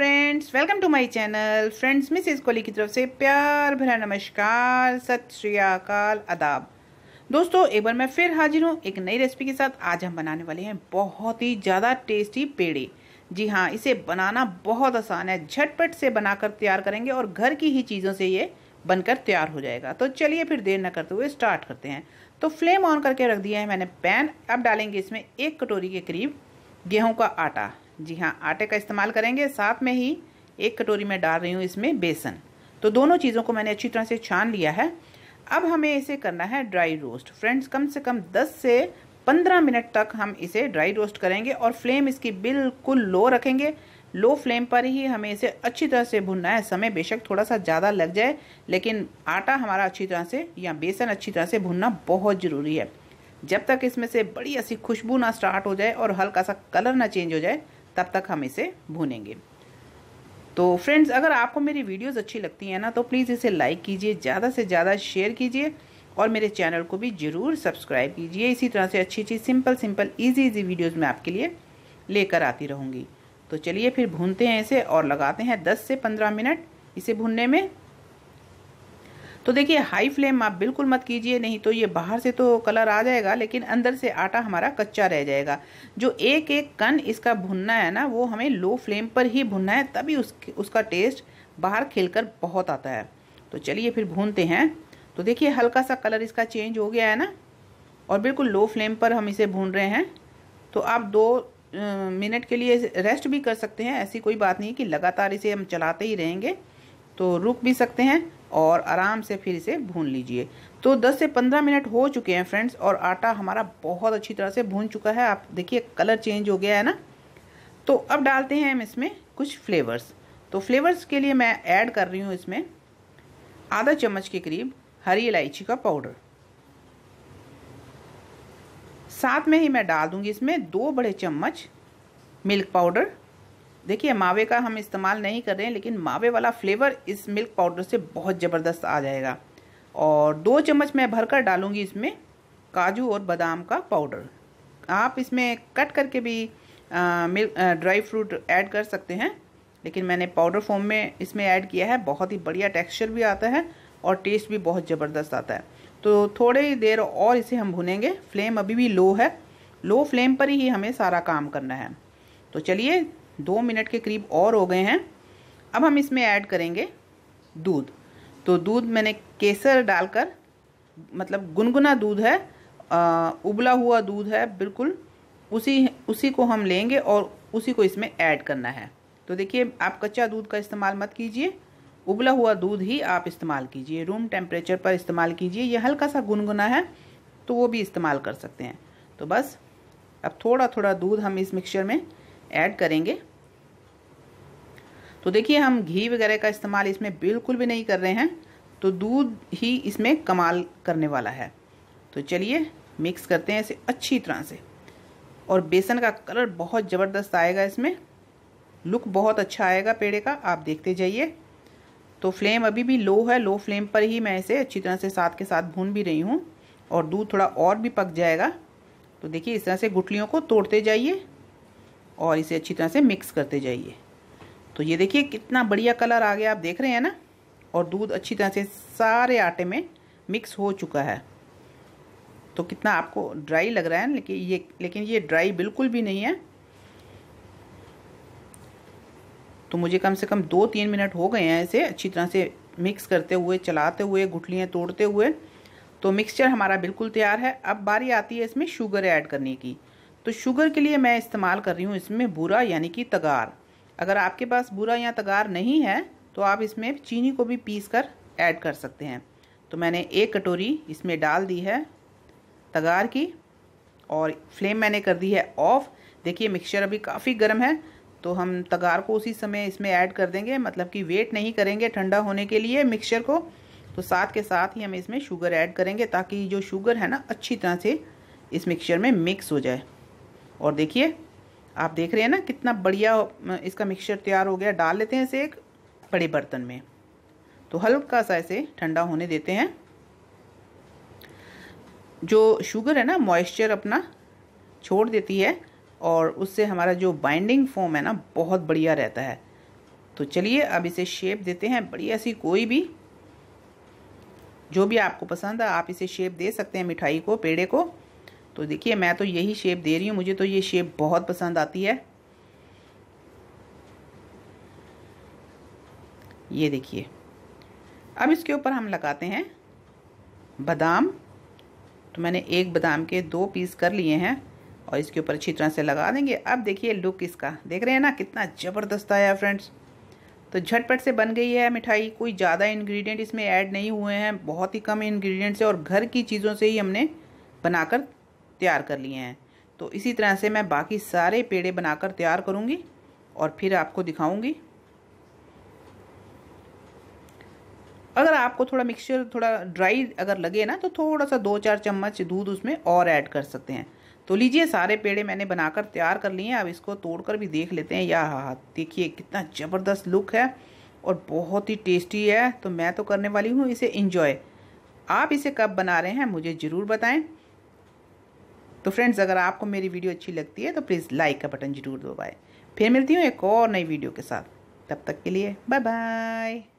friends welcome to my channel friends Mrs Koli की तरफ से प्यार भरा नमस्कार सत श्री अकाल आदाब दोस्तों एक बार मैं फिर हाजिर हूँ एक नई रेसिपी के साथ आज हम बनाने वाले हैं बहुत ही ज़्यादा टेस्टी पेड़े जी हाँ इसे बनाना बहुत आसान है झटपट से बनाकर तैयार करेंगे और घर की ही चीज़ों से ये बनकर तैयार हो जाएगा तो चलिए फिर देर न करते हुए स्टार्ट करते हैं तो फ्लेम ऑन करके रख दिया है मैंने पैन अब डालेंगे इसमें एक कटोरी के करीब गेहूँ का आटा जी हाँ आटे का इस्तेमाल करेंगे साथ में ही एक कटोरी में डाल रही हूँ इसमें बेसन तो दोनों चीज़ों को मैंने अच्छी तरह से छान लिया है अब हमें इसे करना है ड्राई रोस्ट फ्रेंड्स कम से कम 10 से 15 मिनट तक हम इसे ड्राई रोस्ट करेंगे और फ्लेम इसकी बिल्कुल लो रखेंगे लो फ्लेम पर ही हमें इसे अच्छी तरह से भुनना है समय बेशक थोड़ा सा ज़्यादा लग जाए लेकिन आटा हमारा अच्छी तरह से या बेसन अच्छी तरह से भुनना बहुत ज़रूरी है जब तक इसमें से बड़ी ऐसी खुशबू ना स्टार्ट हो जाए और हल्का सा कलर ना चेंज हो जाए तब तक हम इसे भूनेंगे तो फ्रेंड्स अगर आपको मेरी वीडियोस अच्छी लगती हैं ना तो प्लीज़ इसे लाइक कीजिए ज़्यादा से ज़्यादा शेयर कीजिए और मेरे चैनल को भी ज़रूर सब्सक्राइब कीजिए इसी तरह से अच्छी अच्छी simple simple easy easy videos मैं आपके लिए लेकर आती रहूँगी तो चलिए फिर भूनते हैं इसे और लगाते हैं दस से पंद्रह मिनट इसे भूनने में तो देखिए हाई फ्लेम आप बिल्कुल मत कीजिए नहीं तो ये बाहर से तो कलर आ जाएगा लेकिन अंदर से आटा हमारा कच्चा रह जाएगा जो एक एक कन इसका भुनना है ना वो हमें लो फ्लेम पर ही भुनना है तभी उस, उसका टेस्ट बाहर खिलकर बहुत आता है तो चलिए फिर भूनते हैं तो देखिए हल्का सा कलर इसका चेंज हो गया है ना और बिल्कुल लो फ्लेम पर हम इसे भून रहे हैं तो आप दो मिनट के लिए रेस्ट भी कर सकते हैं ऐसी कोई बात नहीं कि लगातार इसे हम चलाते ही रहेंगे तो रुक भी सकते हैं और आराम से फिर इसे भून लीजिए तो 10 से 15 मिनट हो चुके हैं फ्रेंड्स और आटा हमारा बहुत अच्छी तरह से भून चुका है आप देखिए कलर चेंज हो गया है ना तो अब डालते हैं हम इसमें कुछ फ्लेवर्स तो फ्लेवर्स के लिए मैं ऐड कर रही हूँ इसमें आधा चम्मच के करीब हरी इलायची का पाउडर साथ में ही मैं डाल दूंगी इसमें दो बड़े चम्मच मिल्क पाउडर देखिए मावे का हम इस्तेमाल नहीं कर रहे हैं लेकिन मावे वाला फ्लेवर इस मिल्क पाउडर से बहुत ज़बरदस्त आ जाएगा और दो चम्मच मैं भरकर डालूँगी इसमें काजू और बादाम का पाउडर आप इसमें कट करके भी मिल्क ड्राई फ्रूट ऐड कर सकते हैं लेकिन मैंने पाउडर फॉर्म में इसमें ऐड किया है बहुत ही बढ़िया टेक्सचर भी आता है और टेस्ट भी बहुत ज़बरदस्त आता है तो थोड़े ही देर और इसे हम भुनेंगे फ्लेम अभी भी लो है लो फ्लेम पर ही हमें सारा काम करना है तो चलिए दो मिनट के करीब और हो गए हैं अब हम इसमें ऐड करेंगे दूध तो दूध मैंने केसर डालकर मतलब गुनगुना दूध है आ, उबला हुआ दूध है बिल्कुल उसी उसी को हम लेंगे और उसी को इसमें ऐड करना है तो देखिए आप कच्चा दूध का इस्तेमाल मत कीजिए उबला हुआ दूध ही आप इस्तेमाल कीजिए रूम टेम्परेचर पर इस्तेमाल कीजिए यह हल्का सा गुनगुना है तो वो भी इस्तेमाल कर सकते हैं तो बस अब थोड़ा थोड़ा दूध हम इस मिक्सचर में ऐड करेंगे तो देखिए हम घी वगैरह का इस्तेमाल इसमें बिल्कुल भी नहीं कर रहे हैं तो दूध ही इसमें कमाल करने वाला है तो चलिए मिक्स करते हैं इसे अच्छी तरह से और बेसन का कलर बहुत ज़बरदस्त आएगा इसमें लुक बहुत अच्छा आएगा पेड़े का आप देखते जाइए तो फ्लेम अभी भी लो है लो फ्लेम पर ही मैं इसे अच्छी तरह से साथ के साथ भून भी रही हूँ और दूध थोड़ा और भी पक जाएगा तो देखिए इस तरह से गुटलियों को तोड़ते जाइए और इसे अच्छी तरह से मिक्स करते जाइए तो ये देखिए कितना बढ़िया कलर आ गया आप देख रहे हैं ना और दूध अच्छी तरह से सारे आटे में मिक्स हो चुका है तो कितना आपको ड्राई लग रहा है लेकिन ये लेकिन ये ड्राई बिल्कुल भी नहीं है तो मुझे कम से कम दो तीन मिनट हो गए हैं इसे अच्छी तरह से मिक्स करते हुए चलाते हुए गुठलियाँ तोड़ते हुए तो मिक्सचर हमारा बिल्कुल तैयार है अब बारी आती है इसमें शुगर ऐड करने की तो शुगर के लिए मैं इस्तेमाल कर रही हूँ इसमें भूरा यानी कि तगार अगर आपके पास बुरा या तगार नहीं है तो आप इसमें चीनी को भी पीस कर ऐड कर सकते हैं तो मैंने एक कटोरी इसमें डाल दी है तगार की और फ्लेम मैंने कर दी है ऑफ़ देखिए मिक्सचर अभी काफ़ी गर्म है तो हम तगार को उसी समय इसमें ऐड कर देंगे मतलब कि वेट नहीं करेंगे ठंडा होने के लिए मिक्सचर को तो साथ के साथ ही हम इसमें शुगर ऐड करेंगे ताकि जो शुगर है ना अच्छी तरह से इस मिक्सचर में मिक्स हो जाए और देखिए आप देख रहे हैं ना कितना बढ़िया इसका मिक्सचर तैयार हो गया डाल लेते हैं इसे एक बड़े बर्तन में तो हल्का सा इसे ठंडा होने देते हैं जो शुगर है ना मॉइस्चर अपना छोड़ देती है और उससे हमारा जो बाइंडिंग फॉर्म है ना बहुत बढ़िया रहता है तो चलिए अब इसे शेप देते हैं बढ़िया सी कोई भी जो भी आपको पसंद है आप इसे शेप दे सकते हैं मिठाई को पेड़े को तो देखिए मैं तो यही शेप दे रही हूँ मुझे तो ये शेप बहुत पसंद आती है ये देखिए अब इसके ऊपर हम लगाते हैं बादाम तो मैंने एक बादाम के दो पीस कर लिए हैं और इसके ऊपर अच्छी तरह से लगा देंगे अब देखिए लुक इसका देख रहे हैं ना कितना ज़बरदस्त आया फ्रेंड्स तो झटपट से बन गई है मिठाई कोई ज़्यादा इंग्रेडिएंट इसमें ऐड नहीं हुए हैं बहुत ही कम इन्ग्रीडियंट्स है और घर की चीज़ों से ही हमने बनाकर तैयार कर लिए हैं तो इसी तरह से मैं बाकी सारे पेड़े बनाकर तैयार करूँगी और फिर आपको दिखाऊँगी अगर आपको थोड़ा मिक्सचर थोड़ा ड्राई अगर लगे ना तो थोड़ा सा दो चार चम्मच दूध उसमें और ऐड कर सकते हैं तो लीजिए सारे पेड़े मैंने बनाकर तैयार कर लिए हैं अब इसको तोड़कर भी देख लेते हैं या हाँ देखिए कितना ज़बरदस्त लुक है और बहुत ही टेस्टी है तो मैं तो करने वाली हूँ इसे इंजॉय आप इसे कब बना रहे हैं मुझे ज़रूर बताएं तो फ्रेंड्स अगर आपको मेरी वीडियो अच्छी लगती है तो प्लीज़ लाइक का बटन जरूर दबाएँ फिर मिलती हूँ एक और नई वीडियो के साथ तब तक के लिए बाय बाय